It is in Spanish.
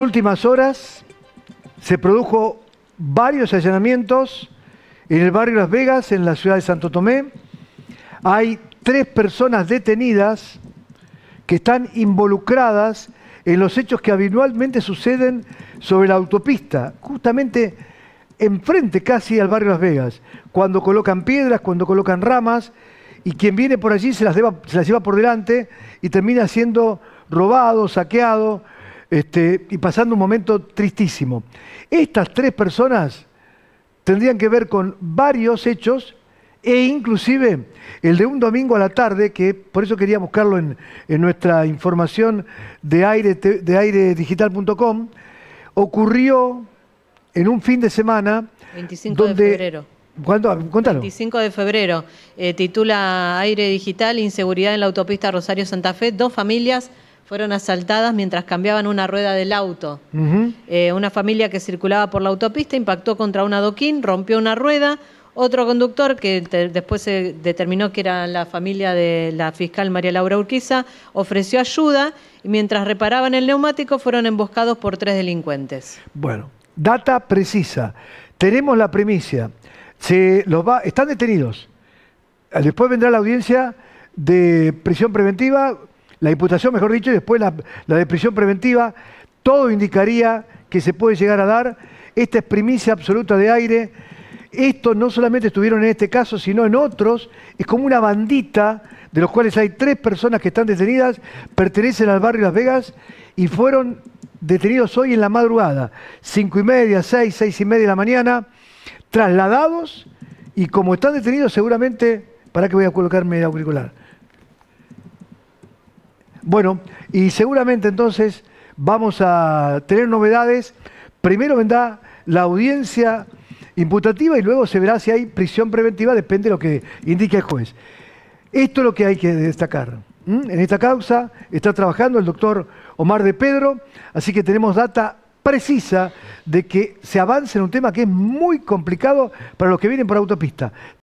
últimas horas se produjo varios allanamientos en el barrio Las Vegas, en la ciudad de Santo Tomé. Hay tres personas detenidas que están involucradas en los hechos que habitualmente suceden sobre la autopista, justamente enfrente casi al barrio Las Vegas, cuando colocan piedras, cuando colocan ramas, y quien viene por allí se las, se las lleva por delante y termina siendo robado, saqueado, este, y pasando un momento tristísimo. Estas tres personas tendrían que ver con varios hechos e inclusive el de un domingo a la tarde, que por eso quería buscarlo en, nuestra información de, aire, de airedigital.com, ocurrió en un fin de semana... 25 de febrero. ¿Cuándo? 25 de febrero. titula Aire Digital, Inseguridad en la autopista Rosario-Santa Fe. Dos familias fueron asaltadas mientras cambiaban una rueda del auto. Eh, una familia que circulaba por la autopista impactó contra un adoquín, rompió una rueda. Otro conductor, que después se determinó que era la familia de la fiscal María Laura Urquiza, ofreció ayuda y mientras reparaban el neumático fueron emboscados por tres delincuentes. Bueno, data precisa. Tenemos la primicia. los va, están detenidos. Después vendrá la audiencia de prisión preventiva la imputación, mejor dicho, y después la, de prisión preventiva, todo indicaría que se puede llegar a dar. Esta es primicia absoluta de aire. Esto no solamente estuvieron en este caso, sino en otros. Es como una bandita, de los cuales hay tres personas que están detenidas, pertenecen al barrio Las Vegas y fueron detenidos hoy en la madrugada, cinco y media, seis, seis y media de la mañana, trasladados y como están detenidos seguramente, para que voy a colocarme auricular, bueno, y seguramente entonces vamos a tener novedades. Primero vendrá la audiencia imputativa y luego se verá si hay prisión preventiva, depende de lo que indique el juez. Esto es lo que hay que destacar. En esta causa está trabajando el doctor Omar de Pedro, así que tenemos data precisa de que se avance en un tema que es muy complicado para los que vienen por autopista.